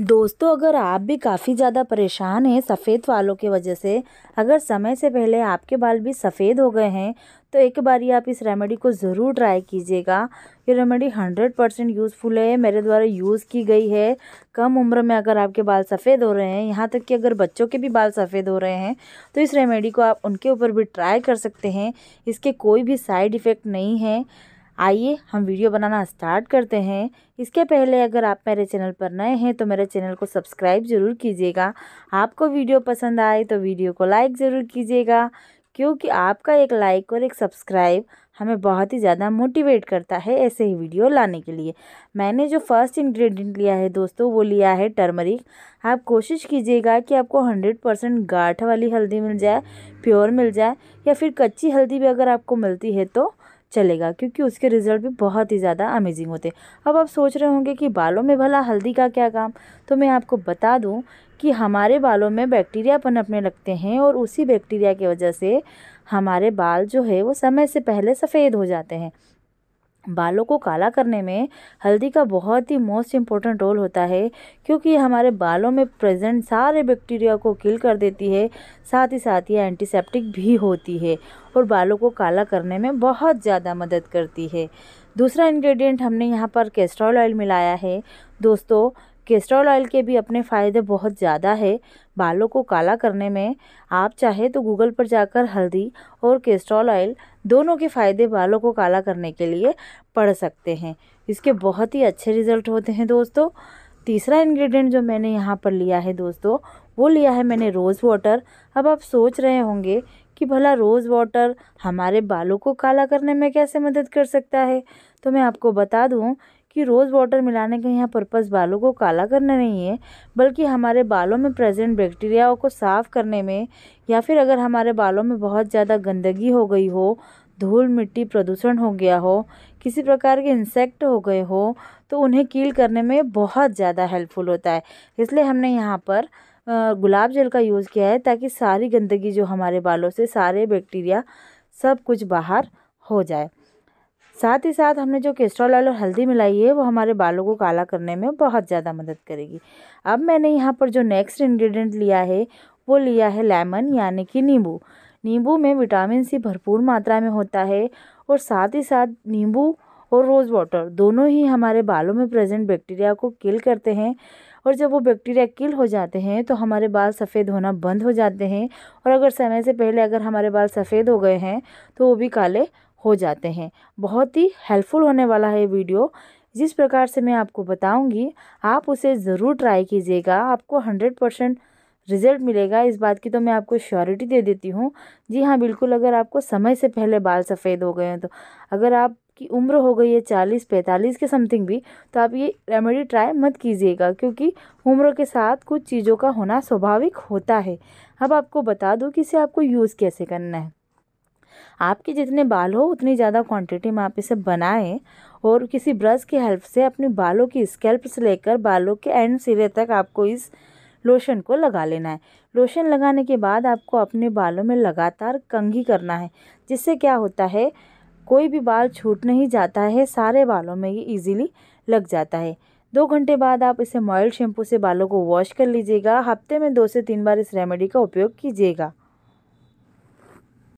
दोस्तों अगर आप भी काफ़ी ज़्यादा परेशान हैं सफ़ेद बालों की वजह से अगर समय से पहले आपके बाल भी सफ़ेद हो गए हैं तो एक बार आप इस रेमेडी को ज़रूर ट्राई कीजिएगा ये रेमेडी हंड्रेड परसेंट यूज़फुल है मेरे द्वारा यूज़ की गई है कम उम्र में अगर आपके बाल सफ़ेद हो रहे हैं यहाँ तक कि अगर बच्चों के भी बाल सफ़ेद हो रहे हैं तो इस रेमेडी को आप उनके ऊपर भी ट्राई कर सकते हैं इसके कोई भी साइड इफ़ेक्ट नहीं है आइए हम वीडियो बनाना स्टार्ट करते हैं इसके पहले अगर आप मेरे चैनल पर नए हैं तो मेरे चैनल को सब्सक्राइब ज़रूर कीजिएगा आपको वीडियो पसंद आए तो वीडियो को लाइक ज़रूर कीजिएगा क्योंकि आपका एक लाइक और एक सब्सक्राइब हमें बहुत ही ज़्यादा मोटिवेट करता है ऐसे ही वीडियो लाने के लिए मैंने जो फर्स्ट इंग्रेडिएंट लिया है दोस्तों वो लिया है टर्मरिक आप कोशिश कीजिएगा कि आपको हंड्रेड परसेंट गाठ वाली हल्दी मिल जाए प्योर मिल जाए या फिर कच्ची हल्दी भी अगर आपको मिलती है तो चलेगा क्योंकि उसके रिज़ल्ट भी बहुत ही ज़्यादा अमेजिंग होते हैं अब आप सोच रहे होंगे कि बालों में भला हल्दी का क्या काम तो मैं आपको बता दूं कि हमारे बालों में बैक्टीरिया पनपने लगते हैं और उसी बैक्टीरिया की वजह से हमारे बाल जो है वो समय से पहले सफ़ेद हो जाते हैं बालों को काला करने में हल्दी का बहुत ही मोस्ट इम्पोर्टेंट रोल होता है क्योंकि हमारे बालों में प्रेजेंट सारे बैक्टीरिया को किल कर देती है साथ ही साथ ये एंटीसेप्टिक भी होती है और बालों को काला करने में बहुत ज़्यादा मदद करती है दूसरा इंग्रेडिएंट हमने यहाँ पर कैस्ट्रॉल ऑयल मिलाया है दोस्तों केस्टर ऑयल के भी अपने फ़ायदे बहुत ज़्यादा है बालों को काला करने में आप चाहे तो गूगल पर जाकर हल्दी और केस्ट्रॉल ऑयल दोनों के फ़ायदे बालों को काला करने के लिए पढ़ सकते हैं इसके बहुत ही अच्छे रिज़ल्ट होते हैं दोस्तों तीसरा इंग्रेडिएंट जो मैंने यहाँ पर लिया है दोस्तों वो लिया है मैंने रोज़ वाटर अब आप सोच रहे होंगे कि भला रोज़ वाटर हमारे बालों को काला करने में कैसे मदद कर सकता है तो मैं आपको बता दूँ कि रोज़ वाटर मिलाने का यहाँ पर्पस बालों को काला करना नहीं है बल्कि हमारे बालों में प्रेजेंट बैक्टीरियाओं को साफ़ करने में या फिर अगर हमारे बालों में बहुत ज़्यादा गंदगी हो गई हो धूल मिट्टी प्रदूषण हो गया हो किसी प्रकार के इंसेक्ट हो गए हो तो उन्हें कील करने में बहुत ज़्यादा हेल्पफुल होता है इसलिए हमने यहाँ पर गुलाब जल का यूज़ किया है ताकि सारी गंदगी जो हमारे बालों से सारे बैक्टीरिया सब कुछ बाहर हो जाए साथ ही साथ हमने जो केस्ट्रॉल ऑयल और हल्दी मिलाई है वो हमारे बालों को काला करने में बहुत ज़्यादा मदद करेगी अब मैंने यहाँ पर जो नेक्स्ट इन्ग्रीडियंट लिया है वो लिया है लेमन यानी कि नींबू नींबू में विटामिन सी भरपूर मात्रा में होता है और साथ ही साथ नींबू और रोज़ वाटर दोनों ही हमारे बालों में प्रेजेंट बैक्टीरिया को किल करते हैं और जब वो बैक्टीरिया किल हो जाते हैं तो हमारे बाल सफ़ेद होना बंद हो जाते हैं और अगर समय से पहले अगर हमारे बाल सफ़ेद हो गए हैं तो वो भी काले हो जाते हैं बहुत ही हेल्पफुल होने वाला है वीडियो जिस प्रकार से मैं आपको बताऊंगी आप उसे ज़रूर ट्राई कीजिएगा आपको हंड्रेड परसेंट रिज़ल्ट मिलेगा इस बात की तो मैं आपको श्योरिटी दे देती हूँ जी हाँ बिल्कुल अगर आपको समय से पहले बाल सफ़ेद हो गए हैं तो अगर आपकी उम्र हो गई है चालीस पैंतालीस के समथिंग भी तो आप ये रेमेडी ट्राई मत कीजिएगा क्योंकि उम्र के साथ कुछ चीज़ों का होना स्वाभाविक होता है अब आपको बता दूँ कि इसे आपको यूज़ कैसे करना है आपके जितने बाल हो उतनी ज़्यादा क्वांटिटी में आप इसे बनाएं और किसी ब्रश की हेल्प से अपने बालों की स्कैल्प से लेकर बालों के एंड सिरे तक आपको इस लोशन को लगा लेना है लोशन लगाने के बाद आपको अपने बालों में लगातार कंघी करना है जिससे क्या होता है कोई भी बाल छूट नहीं जाता है सारे बालों में ये इजीली लग जाता है दो घंटे बाद आप इसे मॉयल शैम्पू से बालों को वॉश कर लीजिएगा हफ्ते में दो से तीन बार इस रेमेडी का उपयोग कीजिएगा